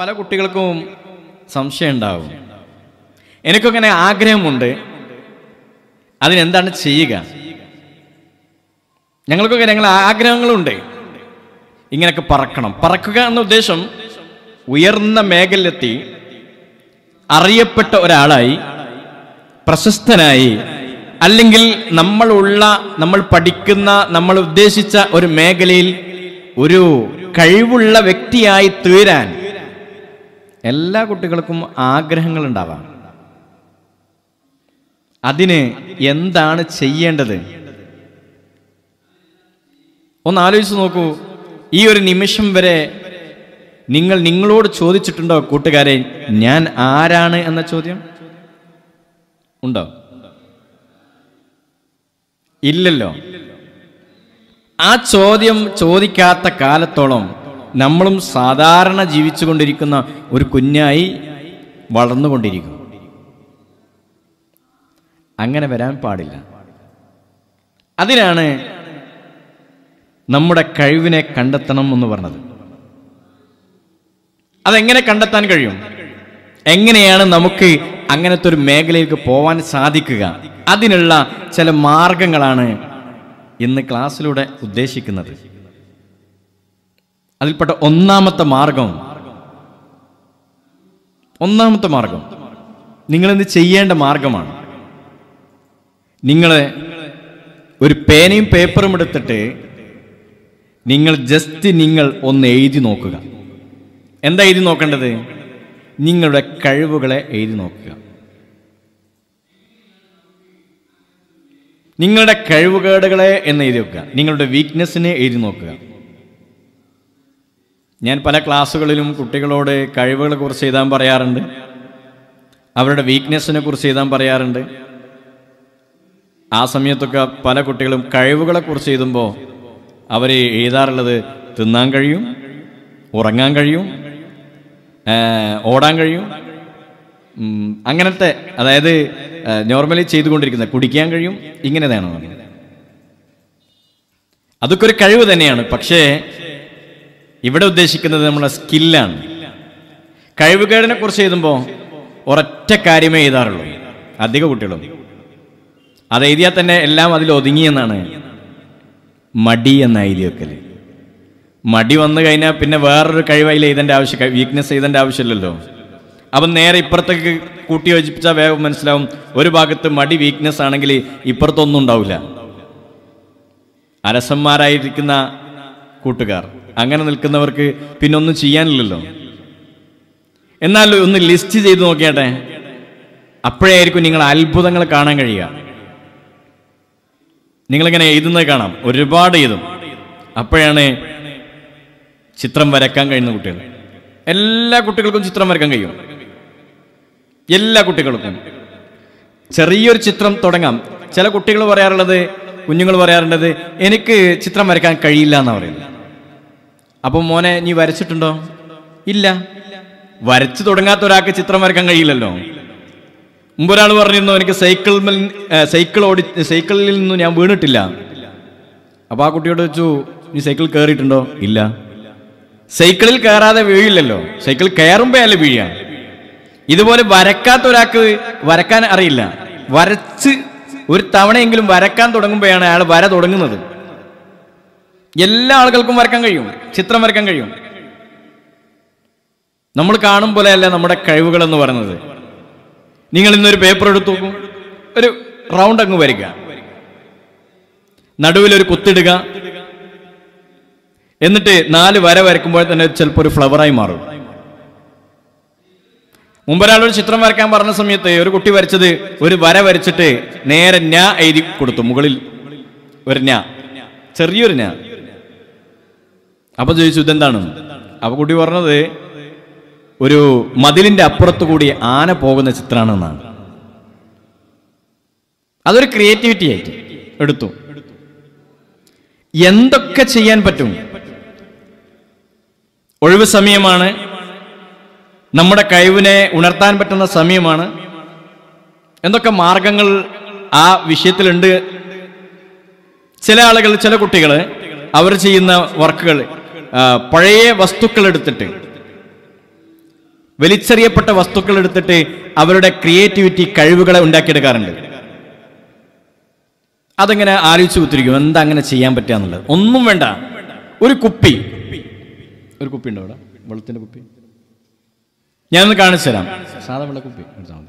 പല കുട്ടികൾക്കും സംശയം ഉണ്ടാവും എനിക്കങ്ങനെ ആഗ്രഹമുണ്ട് അതിനെന്താണ് ചെയ്യുക ഞങ്ങൾക്കൊക്കെ ഞങ്ങൾ ആഗ്രഹങ്ങളുണ്ട് ഇങ്ങനെയൊക്കെ പറക്കണം പറക്കുക എന്ന ഉദ്ദേശം ഉയർന്ന മേഖലയിലെത്തി അറിയപ്പെട്ട ഒരാളായി പ്രശസ്തനായി അല്ലെങ്കിൽ നമ്മളുള്ള നമ്മൾ പഠിക്കുന്ന നമ്മൾ ഉദ്ദേശിച്ച ഒരു മേഖലയിൽ ഒരു കഴിവുള്ള വ്യക്തിയായി തീരാൻ എല്ലാ കുട്ടികൾക്കും ആഗ്രഹങ്ങൾ ഉണ്ടാവാം അതിന് എന്താണ് ചെയ്യേണ്ടത് ഒന്ന് ആലോചിച്ച് നോക്കൂ ഈ ഒരു നിമിഷം വരെ നിങ്ങൾ നിങ്ങളോട് ചോദിച്ചിട്ടുണ്ടോ കൂട്ടുകാരെ ഞാൻ ആരാണ് എന്ന ചോദ്യം ഉണ്ടോ ഇല്ലല്ലോ ആ ചോദ്യം ചോദിക്കാത്ത കാലത്തോളം നമ്മളും സാധാരണ ജീവിച്ചു കൊണ്ടിരിക്കുന്ന ഒരു കുഞ്ഞായി വളർന്നുകൊണ്ടിരിക്കും അങ്ങനെ വരാൻ പാടില്ല അതിനാണ് നമ്മുടെ കഴിവിനെ കണ്ടെത്തണം എന്ന് പറഞ്ഞത് അതെങ്ങനെ കണ്ടെത്താൻ കഴിയും എങ്ങനെയാണ് നമുക്ക് അങ്ങനത്തെ ഒരു മേഖലയിലേക്ക് പോവാൻ സാധിക്കുക അതിനുള്ള ചില മാർഗങ്ങളാണ് ഇന്ന് ക്ലാസ്സിലൂടെ ഉദ്ദേശിക്കുന്നത് അതിൽപ്പെട്ട ഒന്നാമത്തെ മാർഗം ഒന്നാമത്തെ മാർഗം നിങ്ങളെന്ത് ചെയ്യേണ്ട മാർഗമാണ് നിങ്ങളെ ഒരു പേനയും പേപ്പറും എടുത്തിട്ട് നിങ്ങൾ ജസ്റ്റ് നിങ്ങൾ ഒന്ന് എഴുതി നോക്കുക എന്താ എഴുതി നോക്കേണ്ടത് നിങ്ങളുടെ കഴിവുകളെ എഴുതി നോക്കുക നിങ്ങളുടെ കഴിവുകേടുകളെ എന്ന് എഴുതി നോക്കുക നിങ്ങളുടെ വീക്ക്നെസ്സിനെ എഴുതി നോക്കുക ഞാൻ പല ക്ലാസ്സുകളിലും കുട്ടികളോട് കഴിവുകളെക്കുറിച്ച് എഴുതാൻ പറയാറുണ്ട് അവരുടെ വീക്ക്നെസ്സിനെ കുറിച്ച് എഴുതാൻ പറയാറുണ്ട് ആ സമയത്തൊക്കെ പല കുട്ടികളും കഴിവുകളെക്കുറിച്ച് എഴുതുമ്പോൾ അവർ എഴുതാറുള്ളത് തിന്നാൻ കഴിയും ഉറങ്ങാൻ കഴിയും ഓടാൻ കഴിയും അങ്ങനത്തെ അതായത് നോർമലി ചെയ്തുകൊണ്ടിരിക്കുന്ന കുടിക്കാൻ കഴിയും ഇങ്ങനെതാണ് അതൊക്കെ ഒരു കഴിവ് തന്നെയാണ് പക്ഷേ ഇവിടെ ഉദ്ദേശിക്കുന്നത് നമ്മളെ സ്കില്ലാണ് കഴിവുകേടിനെ കുറിച്ച് എഴുതുമ്പോൾ ഒരൊറ്റ കാര്യമേ എഴുതാറുള്ളൂ അധിക കുട്ടികളും അത് എഴുതിയാൽ തന്നെ എല്ലാം അതിൽ ഒതുങ്ങിയെന്നാണ് മടി എന്ന എഴുതി വെക്കൽ മടി വന്നു കഴിഞ്ഞാൽ പിന്നെ വേറൊരു കഴിവായി എഴുതേണ്ട ആവശ്യം വീക്ക്നെസ് എഴുതേണ്ട ആവശ്യമില്ലല്ലോ അപ്പം നേരെ ഇപ്പുറത്തേക്ക് കൂട്ടി യോജിപ്പിച്ചാൽ വേഗം മനസ്സിലാവും ഒരു ഭാഗത്ത് മടി വീക്ക്നെസ് ആണെങ്കിൽ ഇപ്പുറത്തൊന്നും ഉണ്ടാവില്ല അരസന്മാരായിരിക്കുന്ന കൂട്ടുകാർ അങ്ങനെ നിൽക്കുന്നവർക്ക് പിന്നെ ഒന്നും ചെയ്യാനില്ലല്ലോ എന്നാൽ ഒന്ന് ലിസ്റ്റ് ചെയ്ത് നോക്കിയാട്ടെ അപ്പോഴായിരിക്കും നിങ്ങൾ അത്ഭുതങ്ങൾ കാണാൻ കഴിയുക നിങ്ങളിങ്ങനെ എഴുതുന്നത് കാണാം ഒരുപാട് എഴുതും അപ്പോഴാണ് ചിത്രം വരക്കാൻ കഴിയുന്ന കുട്ടികൾ എല്ലാ കുട്ടികൾക്കും ചിത്രം വരക്കാൻ കഴിയും എല്ലാ കുട്ടികൾക്കും ചെറിയൊരു ചിത്രം തുടങ്ങാം ചില കുട്ടികൾ പറയാറുള്ളത് കുഞ്ഞുങ്ങൾ പറയാറുള്ളത് എനിക്ക് ചിത്രം വരയ്ക്കാൻ കഴിയില്ല എന്നാണ് പറയുന്നത് അപ്പോൾ മോനെ നീ വരച്ചിട്ടുണ്ടോ ഇല്ല വരച്ചു തുടങ്ങാത്ത ഒരാൾക്ക് ചിത്രം വരക്കാൻ കഴിയില്ലല്ലോ മുമ്പൊരാൾ പറഞ്ഞിരുന്നു എനിക്ക് സൈക്കിൾ സൈക്കിൾ ഓടി സൈക്കിളിൽ നിന്നും ഞാൻ വീണിട്ടില്ല അപ്പോൾ ആ കുട്ടിയോട് വെച്ചു നീ സൈക്കിൾ കയറിയിട്ടുണ്ടോ ഇല്ല സൈക്കിളിൽ കയറാതെ വീഴില്ലല്ലോ സൈക്കിൾ കയറുമ്പോൾ വീഴാ വീഴുക ഇതുപോലെ വരക്കാത്ത ഒരാൾക്ക് വരക്കാൻ അറിയില്ല വരച്ച് ഒരു തവണയെങ്കിലും വരക്കാൻ തുടങ്ങുമ്പോഴാണ് അയാൾ വര തുടങ്ങുന്നത് എല്ലാ ആളുകൾക്കും വരക്കാൻ കഴിയും ചിത്രം വരക്കാൻ കഴിയും നമ്മൾ കാണും പോലെയല്ല നമ്മുടെ കഴിവുകൾ എന്ന് പറയുന്നത് നിങ്ങൾ ഇന്നൊരു പേപ്പർ എടുത്തു ഒരു റൗണ്ട് അങ്ങ് വരയ്ക്കുക ഒരു കുത്തിടുക എന്നിട്ട് നാല് വര വരയ്ക്കുമ്പോൾ തന്നെ ചിലപ്പോൾ ഒരു ഫ്ലവറായി മാറും മുമ്പൊരാളൊരു ചിത്രം വരയ്ക്കാൻ പറഞ്ഞ സമയത്ത് ഒരു കുട്ടി വരച്ചത് ഒരു വര വരച്ചിട്ട് നേരെ ഞാ എഴുതി കൊടുത്തു മുകളിൽ ഒരു ഞാ ചെറിയൊരു ഞാ അപ്പോൾ ചോദിച്ചു ഇതെന്താണ് അപ്പൊ കുട്ടി പറഞ്ഞത് ഒരു മതിലിന്റെ അപ്പുറത്ത് കൂടി ആന പോകുന്ന ചിത്രമാണെന്നാണ് അതൊരു ക്രിയേറ്റിവിറ്റി ആയിട്ട് എടുത്തു എന്തൊക്കെ ചെയ്യാൻ പറ്റും ഒഴിവ് സമയമാണ് നമ്മുടെ കഴിവിനെ ഉണർത്താൻ പറ്റുന്ന സമയമാണ് എന്തൊക്കെ മാർഗങ്ങൾ ആ വിഷയത്തിലുണ്ട് ചില ആളുകൾ ചില കുട്ടികൾ അവർ ചെയ്യുന്ന വർക്കുകൾ പഴയ വസ്തുക്കൾ എടുത്തിട്ട് വലിച്ചെറിയപ്പെട്ട വസ്തുക്കൾ എടുത്തിട്ട് അവരുടെ ക്രിയേറ്റിവിറ്റി കഴിവുകളെ ഉണ്ടാക്കിയെടുക്കാറുണ്ട് അതങ്ങനെ ആലോചിച്ച് കുത്തിരിക്കും എന്താ അങ്ങനെ ചെയ്യാൻ പറ്റുക എന്നുള്ളത് ഒന്നും വേണ്ട ഒരു കുപ്പി ഒരു കുപ്പി ഉണ്ടോ അവിടെ വെള്ളത്തിൻ്റെ കുപ്പി ഞാനൊന്ന് കാണിച്ചു തരാം സാധാ വെള്ളക്കുപ്പി കാണിച്ചാൽ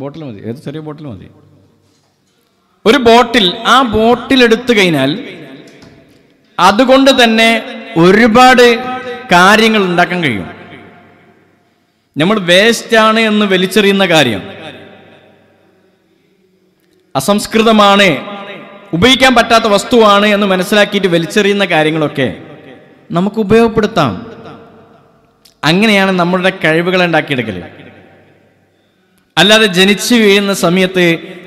ബോട്ടിൽ മതി ഏത് ചെറിയ ബോട്ടിൽ മതി ഒരു ബോട്ടിൽ ആ ബോട്ടിൽ എടുത്തു കഴിഞ്ഞാൽ അതുകൊണ്ട് തന്നെ ഒരുപാട് കാര്യങ്ങൾ ഉണ്ടാക്കാൻ കഴിയും നമ്മൾ വേസ്റ്റാണ് എന്ന് വലിച്ചെറിയുന്ന കാര്യം അസംസ്കൃതമാണ് ഉപയോഗിക്കാൻ പറ്റാത്ത വസ്തുവാണ് എന്ന് മനസ്സിലാക്കിയിട്ട് വലിച്ചെറിയുന്ന കാര്യങ്ങളൊക്കെ നമുക്ക് ഉപയോഗപ്പെടുത്താം അങ്ങനെയാണ് നമ്മളുടെ കഴിവുകൾ ഉണ്ടാക്കിയെടുക്കൽ അല്ലാതെ ജനിച്ചു വീഴുന്ന സമയത്ത്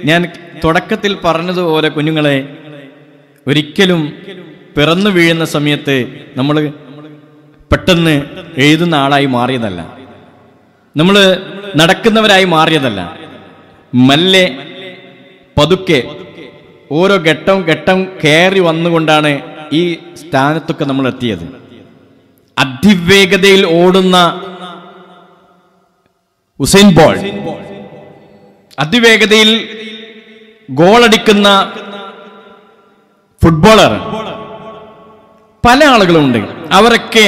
ഞാൻ തുടക്കത്തിൽ പറഞ്ഞതുപോലെ കുഞ്ഞുങ്ങളെ ഒരിക്കലും പിറന്നു വീഴുന്ന സമയത്ത് നമ്മൾ പെട്ടെന്ന് എഴുതുന്ന ആളായി മാറിയതല്ല നമ്മൾ നടക്കുന്നവരായി മാറിയതല്ല മല്ലെ പതുക്കെ ഓരോ ഘട്ടം ഘട്ടം കയറി വന്നുകൊണ്ടാണ് ഈ സ്ഥാനത്തൊക്കെ നമ്മൾ എത്തിയത് അതിവേഗതയിൽ ഓടുന്ന ഉസൈൻ ബോൾ അതിവേഗതയിൽ ഗോളടിക്കുന്ന ഫുട്ബോളർ പല ആളുകളുമുണ്ട് അവരൊക്കെ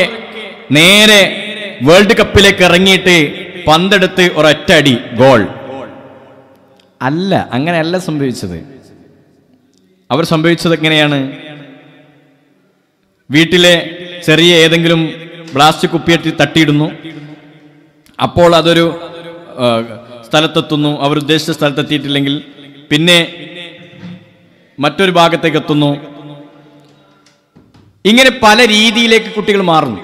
നേരെ വേൾഡ് കപ്പിലേക്ക് ഇറങ്ങിയിട്ട് പന്തെടുത്ത് ഒരൊറ്റ അടി ഗോൾ അല്ല അങ്ങനെയല്ല സംഭവിച്ചത് അവർ സംഭവിച്ചത് എങ്ങനെയാണ് വീട്ടിലെ ചെറിയ ഏതെങ്കിലും പ്ലാസ്റ്റിക് കുപ്പിയെത്തി തട്ടിയിടുന്നു അപ്പോൾ അതൊരു സ്ഥലത്തെത്തുന്നു അവർ ഉദ്ദേശിച്ച സ്ഥലത്തെത്തിയിട്ടില്ലെങ്കിൽ പിന്നെ മറ്റൊരു ഭാഗത്തേക്ക് എത്തുന്നു ഇങ്ങനെ പല രീതിയിലേക്ക് കുട്ടികൾ മാറുന്നു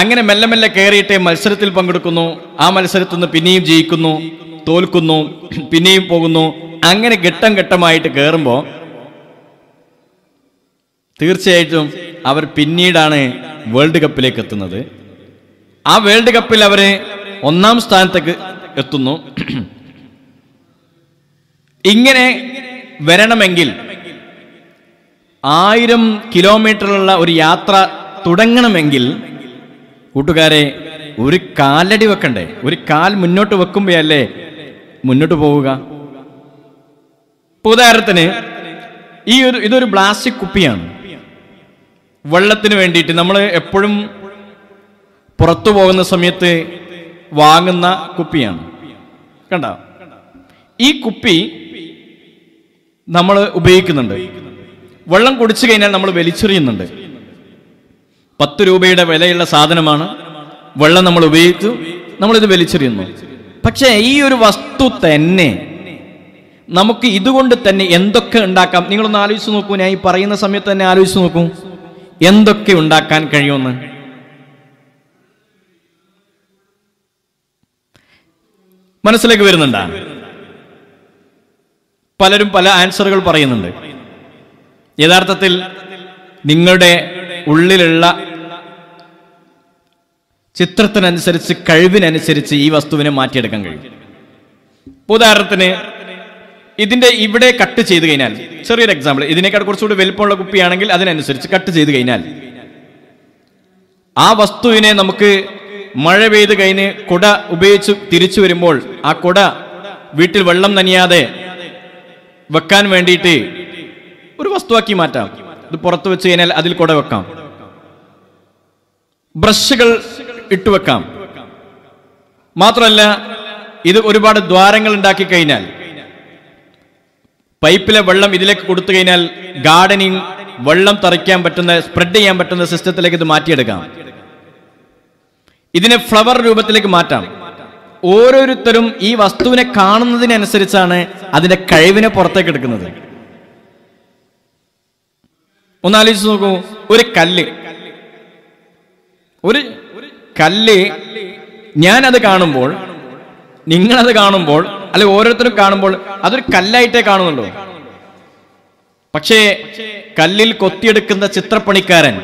അങ്ങനെ മെല്ലെ മെല്ലെ കയറിയിട്ട് മത്സരത്തിൽ പങ്കെടുക്കുന്നു ആ മത്സരത്തിൽ നിന്ന് പിന്നെയും ജയിക്കുന്നു തോൽക്കുന്നു പിന്നെയും പോകുന്നു അങ്ങനെ ഘട്ടം ഘട്ടമായിട്ട് കയറുമ്പോൾ തീർച്ചയായിട്ടും അവർ പിന്നീടാണ് വേൾഡ് കപ്പിലേക്ക് എത്തുന്നത് ആ വേൾഡ് കപ്പിൽ അവർ ഒന്നാം സ്ഥാനത്തേക്ക് എത്തുന്നു ഇങ്ങനെ വരണമെങ്കിൽ ആയിരം കിലോമീറ്ററുള്ള ഒരു യാത്ര തുടങ്ങണമെങ്കിൽ കൂട്ടുകാരെ ഒരു കാലടി വെക്കണ്ടേ ഒരു കാൽ മുന്നോട്ട് വെക്കുമ്പോഴല്ലേ മുന്നോട്ട് പോവുക ഉദാഹരണത്തിന് ഈ ഒരു ഇതൊരു പ്ലാസ്റ്റിക് കുപ്പിയാണ് വെള്ളത്തിന് വേണ്ടിയിട്ട് നമ്മൾ എപ്പോഴും പുറത്തു പോകുന്ന സമയത്ത് വാങ്ങുന്ന കുപ്പിയാണ് കണ്ട ഈ കുപ്പി നമ്മൾ ഉപയോഗിക്കുന്നുണ്ട് വെള്ളം കുടിച്ചു കഴിഞ്ഞാൽ നമ്മൾ വലിച്ചെറിയുന്നുണ്ട് പത്ത് രൂപയുടെ വിലയുള്ള സാധനമാണ് വെള്ളം നമ്മൾ ഉപയോഗിച്ചു നമ്മളിത് വലിച്ചെറിയുന്നു പക്ഷേ ഈ ഒരു വസ്തു തന്നെ നമുക്ക് ഇതുകൊണ്ട് തന്നെ എന്തൊക്കെ ഉണ്ടാക്കാം നിങ്ങളൊന്ന് ആലോചിച്ച് നോക്കൂ ഞാൻ ഈ പറയുന്ന സമയത്ത് തന്നെ ആലോചിച്ച് നോക്കൂ എന്തൊക്കെ ഉണ്ടാക്കാൻ കഴിയുമെന്ന് മനസ്സിലേക്ക് വരുന്നുണ്ടാ പലരും പല ആൻസറുകൾ പറയുന്നുണ്ട് യഥാർത്ഥത്തിൽ നിങ്ങളുടെ ഉള്ളിലുള്ള ചിത്രത്തിനനുസരിച്ച് കഴിവിനനുസരിച്ച് ഈ വസ്തുവിനെ മാറ്റിയെടുക്കാൻ കഴിയും ഉദാഹരണത്തിന് ഇതിന്റെ ഇവിടെ കട്ട് ചെയ്ത് കഴിഞ്ഞാൽ ചെറിയൊരു എക്സാമ്പിൾ ഇതിനേക്കാൾ കുറച്ചുകൂടി വലിപ്പമുള്ള കുപ്പിയാണെങ്കിൽ അതിനനുസരിച്ച് കട്ട് ചെയ്ത് കഴിഞ്ഞാൽ ആ വസ്തുവിനെ നമുക്ക് മഴ പെയ്ത് കഴിഞ്ഞ് കുട ഉപയോഗിച്ച് തിരിച്ചു വരുമ്പോൾ ആ കുട വീട്ടിൽ വെള്ളം നനിയാതെ വെക്കാൻ വേണ്ടിയിട്ട് ഒരു വസ്തുവാക്കി മാറ്റാം ഇത് പുറത്ത് വെച്ച് കഴിഞ്ഞാൽ അതിൽ കൂടെ വെക്കാം ബ്രഷുകൾ വെക്കാം മാത്രമല്ല ഇത് ഒരുപാട് ദ്വാരങ്ങൾ ഉണ്ടാക്കി കഴിഞ്ഞാൽ പൈപ്പിലെ വെള്ളം ഇതിലേക്ക് കൊടുത്തു കഴിഞ്ഞാൽ ഗാർഡനിങ് വെള്ളം തറയ്ക്കാൻ പറ്റുന്ന സ്പ്രെഡ് ചെയ്യാൻ പറ്റുന്ന സിസ്റ്റത്തിലേക്ക് ഇത് മാറ്റിയെടുക്കാം ഇതിനെ ഫ്ലവർ രൂപത്തിലേക്ക് മാറ്റാം ഓരോരുത്തരും ഈ വസ്തുവിനെ കാണുന്നതിനനുസരിച്ചാണ് അതിന്റെ കഴിവിനെ പുറത്തേക്ക് എടുക്കുന്നത് ആലോചിച്ച് നോക്കൂ ഒരു കല്ല് ഒരു കല്ല് അത് കാണുമ്പോൾ നിങ്ങളത് കാണുമ്പോൾ അല്ലെ ഓരോരുത്തരും കാണുമ്പോൾ അതൊരു കല്ലായിട്ടേ കാണുന്നുണ്ടോ പക്ഷേ കല്ലിൽ കൊത്തിയെടുക്കുന്ന ചിത്രപ്പണിക്കാരൻ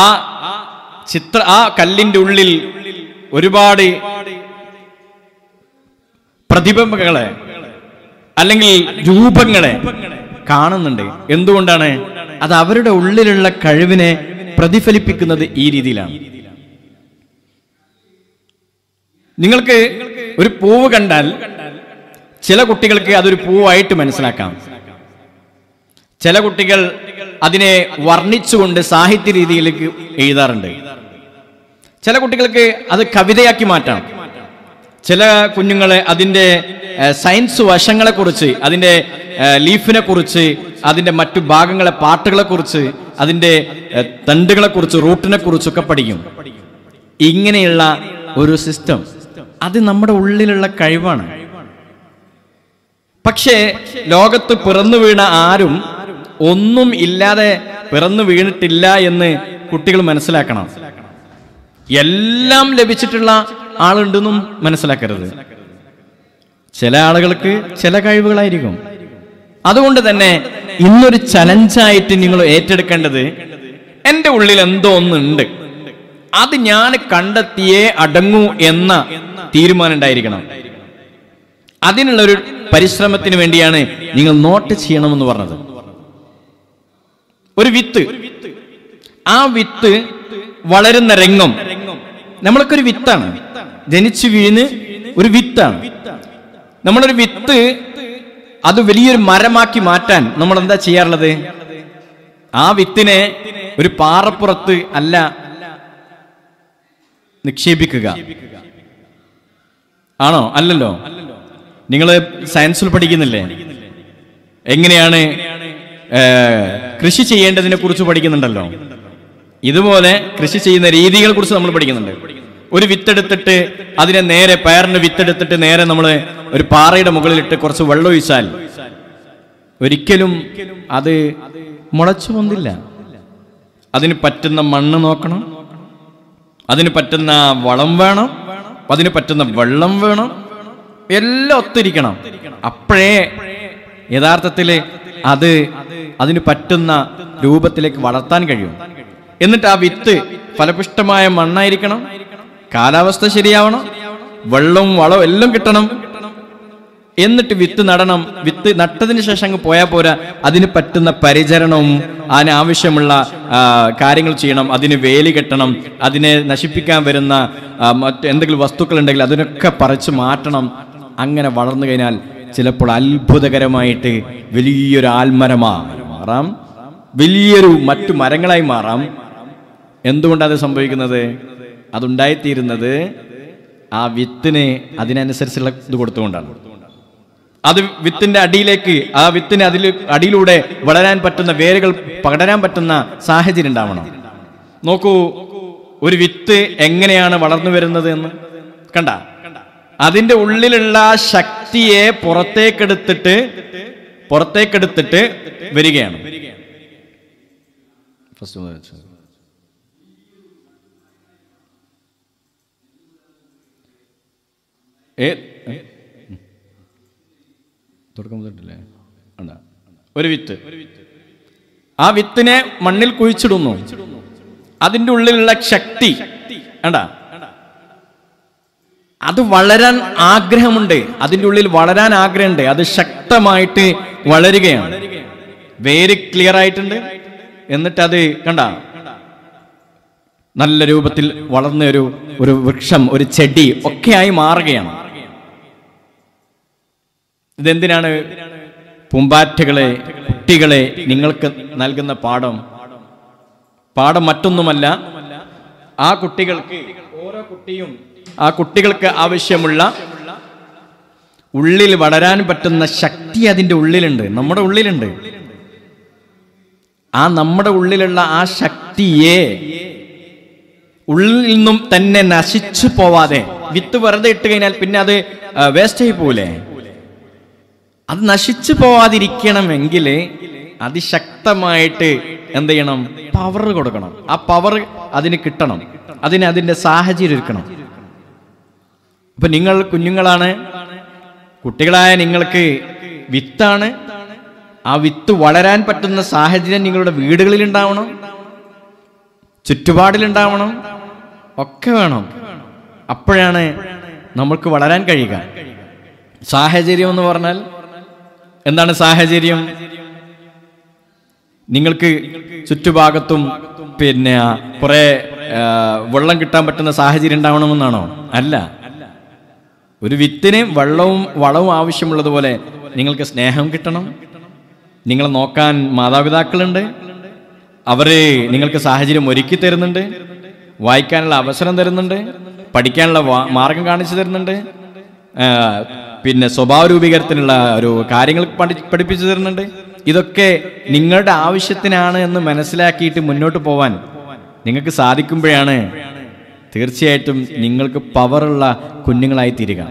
ആ ചിത്ര ആ കല്ലിന്റെ ഉള്ളിൽ ഒരുപാട് പ്രതിബിംബങ്ങളെ അല്ലെങ്കിൽ രൂപങ്ങളെ കാണുന്നുണ്ട് എന്തുകൊണ്ടാണ് അത് അവരുടെ ഉള്ളിലുള്ള കഴിവിനെ പ്രതിഫലിപ്പിക്കുന്നത് ഈ രീതിയിലാണ് നിങ്ങൾക്ക് ഒരു പൂവ് കണ്ടാൽ ചില കുട്ടികൾക്ക് അതൊരു പൂവായിട്ട് മനസ്സിലാക്കാം ചില കുട്ടികൾ അതിനെ വർണ്ണിച്ചുകൊണ്ട് സാഹിത്യ രീതിയിലേക്ക് എഴുതാറുണ്ട് ചില കുട്ടികൾക്ക് അത് കവിതയാക്കി മാറ്റണം ചില കുഞ്ഞുങ്ങളെ അതിൻ്റെ സയൻസ് വശങ്ങളെക്കുറിച്ച് അതിൻ്റെ ലീഫിനെ കുറിച്ച് അതിൻ്റെ മറ്റു ഭാഗങ്ങളെ പാട്ടുകളെക്കുറിച്ച് അതിൻ്റെ തണ്ടുകളെക്കുറിച്ച് റൂട്ടിനെ കുറിച്ചൊക്കെ പഠിക്കും ഇങ്ങനെയുള്ള ഒരു സിസ്റ്റം അത് നമ്മുടെ ഉള്ളിലുള്ള കഴിവാണ് പക്ഷേ ലോകത്ത് പിറന്നു വീണ ആരും ഒന്നും ഇല്ലാതെ പിറന്നു വീണിട്ടില്ല എന്ന് കുട്ടികൾ മനസ്സിലാക്കണം എല്ലാം ലഭിച്ചിട്ടുള്ള ആളുണ്ടെന്നും മനസ്സിലാക്കരുത് ചില ആളുകൾക്ക് ചില കഴിവുകളായിരിക്കും അതുകൊണ്ട് തന്നെ ഇന്നൊരു ചലഞ്ചായിട്ട് നിങ്ങൾ ഏറ്റെടുക്കേണ്ടത് എൻ്റെ ഉള്ളിൽ എന്തോ ഒന്നുണ്ട് അത് ഞാൻ കണ്ടെത്തിയേ അടങ്ങൂ എന്ന തീരുമാനം ഉണ്ടായിരിക്കണം അതിനുള്ളൊരു പരിശ്രമത്തിന് വേണ്ടിയാണ് നിങ്ങൾ നോട്ട് ചെയ്യണമെന്ന് പറഞ്ഞത് ഒരു വിത്ത് ആ വിത്ത് വളരുന്ന രംഗം നമ്മൾക്കൊരു വിത്താണ് ജനിച്ചു വീണ് ഒരു വിത്താണ് നമ്മളൊരു വിത്ത് അത് വലിയൊരു മരമാക്കി മാറ്റാൻ നമ്മൾ എന്താ ചെയ്യാറുള്ളത് ആ വിത്തിനെ ഒരു പാറപ്പുറത്ത് അല്ല നിക്ഷേപിക്കുക ആണോ അല്ലല്ലോ നിങ്ങൾ സയൻസിൽ പഠിക്കുന്നില്ലേ എങ്ങനെയാണ് കൃഷി ചെയ്യേണ്ടതിനെ കുറിച്ച് പഠിക്കുന്നുണ്ടല്ലോ ഇതുപോലെ കൃഷി ചെയ്യുന്ന രീതികളെ കുറിച്ച് നമ്മൾ പഠിക്കുന്നുണ്ട് ഒരു വിത്തെടുത്തിട്ട് അതിനെ നേരെ പയറിന് വിത്തെടുത്തിട്ട് നേരെ നമ്മൾ ഒരു പാറയുടെ മുകളിലിട്ട് കുറച്ച് വെള്ളം ഒഴിച്ചാൽ ഒരിക്കലും അത് മുളച്ചു പോന്നില്ല അതിന് പറ്റുന്ന മണ്ണ് നോക്കണം അതിന് പറ്റുന്ന വളം വേണം അതിന് പറ്റുന്ന വെള്ളം വേണം എല്ലാം ഒത്തിരിക്കണം അപ്പോഴേ യഥാർത്ഥത്തില് അത് അതിന് പറ്റുന്ന രൂപത്തിലേക്ക് വളർത്താൻ കഴിയും എന്നിട്ട് ആ വിത്ത് ഫലപുഷ്ടമായ മണ്ണായിരിക്കണം കാലാവസ്ഥ ശരിയാവണം വെള്ളവും വളവും എല്ലാം കിട്ടണം എന്നിട്ട് വിത്ത് നടണം വിത്ത് നട്ടതിന് ശേഷം അങ്ങ് പോയാൽ പോരാ അതിന് പറ്റുന്ന പരിചരണവും അതിനാവശ്യമുള്ള കാര്യങ്ങൾ ചെയ്യണം അതിന് വേലി കെട്ടണം അതിനെ നശിപ്പിക്കാൻ വരുന്ന മറ്റ് എന്തെങ്കിലും വസ്തുക്കൾ ഉണ്ടെങ്കിൽ അതിനൊക്കെ പറിച്ചു മാറ്റണം അങ്ങനെ വളർന്നു കഴിഞ്ഞാൽ ചിലപ്പോൾ അത്ഭുതകരമായിട്ട് വലിയൊരു ആൽമരമാ മാറാം വലിയൊരു മറ്റു മരങ്ങളായി മാറാം എന്തുകൊണ്ടാണ് അത് സംഭവിക്കുന്നത് അതുണ്ടായിത്തീരുന്നത് ആ വിത്തിന് അതിനനുസരിച്ചുള്ള ഇത് കൊടുത്തുകൊണ്ടാണ് അത് വിത്തിന്റെ അടിയിലേക്ക് ആ വിത്തിന് അതിൽ അടിയിലൂടെ വളരാൻ പറ്റുന്ന വേരുകൾ പകരാൻ പറ്റുന്ന സാഹചര്യം ഉണ്ടാവണം നോക്കൂ ഒരു വിത്ത് എങ്ങനെയാണ് വളർന്നു വരുന്നത് എന്ന് കണ്ട അതിന്റെ ഉള്ളിലുള്ള ശക്തിയെ പുറത്തേക്കെടുത്തിട്ട് പുറത്തേക്കെടുത്തിട്ട് വരികയാണ് ഫസ്റ്റ് ഏ തുടക്കം മുതലേ ഒരു വിത്ത് ആ വിത്തിനെ മണ്ണിൽ കുഴിച്ചിടുന്നു അതിൻ്റെ ഉള്ളിലുള്ള ശക്തി വേണ്ട അത് വളരാൻ ആഗ്രഹമുണ്ട് അതിൻ്റെ ഉള്ളിൽ വളരാൻ ആഗ്രഹമുണ്ട് അത് ശക്തമായിട്ട് വളരുകയാണ് വേര് ക്ലിയർ ആയിട്ടുണ്ട് എന്നിട്ട് അത് കണ്ട നല്ല രൂപത്തിൽ വളർന്ന ഒരു ഒരു വൃക്ഷം ഒരു ചെടി ഒക്കെയായി മാറുകയാണ് ഇതെന്തിനാണ് പൂമ്പാറ്റകളെ കുട്ടികളെ നിങ്ങൾക്ക് നൽകുന്ന പാഠം പാഠം മറ്റൊന്നുമല്ല ആ കുട്ടികൾക്ക് ഓരോ കുട്ടിയും ആ കുട്ടികൾക്ക് ആവശ്യമുള്ള ഉള്ളിൽ വളരാൻ പറ്റുന്ന ശക്തി അതിൻ്റെ ഉള്ളിലുണ്ട് നമ്മുടെ ഉള്ളിലുണ്ട് ആ നമ്മുടെ ഉള്ളിലുള്ള ആ ശക്തിയെ ഉള്ളിൽ നിന്നും തന്നെ നശിച്ചു പോവാതെ വിത്ത് വെറുതെ ഇട്ട് കഴിഞ്ഞാൽ പിന്നെ അത് വേസ്റ്റ് ആയി പോവില്ലേ അത് നശിച്ചു പോവാതിരിക്കണമെങ്കിൽ അതിശക്തമായിട്ട് എന്ത് ചെയ്യണം പവർ കൊടുക്കണം ആ പവർ അതിന് കിട്ടണം അതിന് അതിൻ്റെ സാഹചര്യം ഒരുക്കണം അപ്പൊ നിങ്ങൾ കുഞ്ഞുങ്ങളാണ് കുട്ടികളായ നിങ്ങൾക്ക് വിത്താണ് ആ വിത്ത് വളരാൻ പറ്റുന്ന സാഹചര്യം നിങ്ങളുടെ വീടുകളിൽ ഉണ്ടാവണം ചുറ്റുപാടിലുണ്ടാവണം ഒക്കെ വേണം അപ്പോഴാണ് നമ്മൾക്ക് വളരാൻ കഴിയുക സാഹചര്യം എന്ന് പറഞ്ഞാൽ എന്താണ് സാഹചര്യം നിങ്ങൾക്ക് ചുറ്റുഭാഗത്തും പിന്നെ കുറെ വെള്ളം കിട്ടാൻ പറ്റുന്ന സാഹചര്യം ഉണ്ടാവണമെന്നാണോ അല്ല ഒരു വിത്തിന് വെള്ളവും വളവും ആവശ്യമുള്ളതുപോലെ നിങ്ങൾക്ക് സ്നേഹം കിട്ടണം നിങ്ങളെ നോക്കാൻ മാതാപിതാക്കളുണ്ട് അവര് നിങ്ങൾക്ക് സാഹചര്യം ഒരുക്കി തരുന്നുണ്ട് വായിക്കാനുള്ള അവസരം തരുന്നുണ്ട് പഠിക്കാനുള്ള മാർഗം കാണിച്ചു തരുന്നുണ്ട് പിന്നെ സ്വഭാവരൂപീകരണത്തിനുള്ള ഒരു കാര്യങ്ങൾ പഠി പഠിപ്പിച്ചു തരുന്നുണ്ട് ഇതൊക്കെ നിങ്ങളുടെ ആവശ്യത്തിനാണ് എന്ന് മനസ്സിലാക്കിയിട്ട് മുന്നോട്ട് പോവാൻ നിങ്ങൾക്ക് സാധിക്കുമ്പോഴാണ് തീർച്ചയായിട്ടും നിങ്ങൾക്ക് പവറുള്ള കുഞ്ഞുങ്ങളായി തീരുക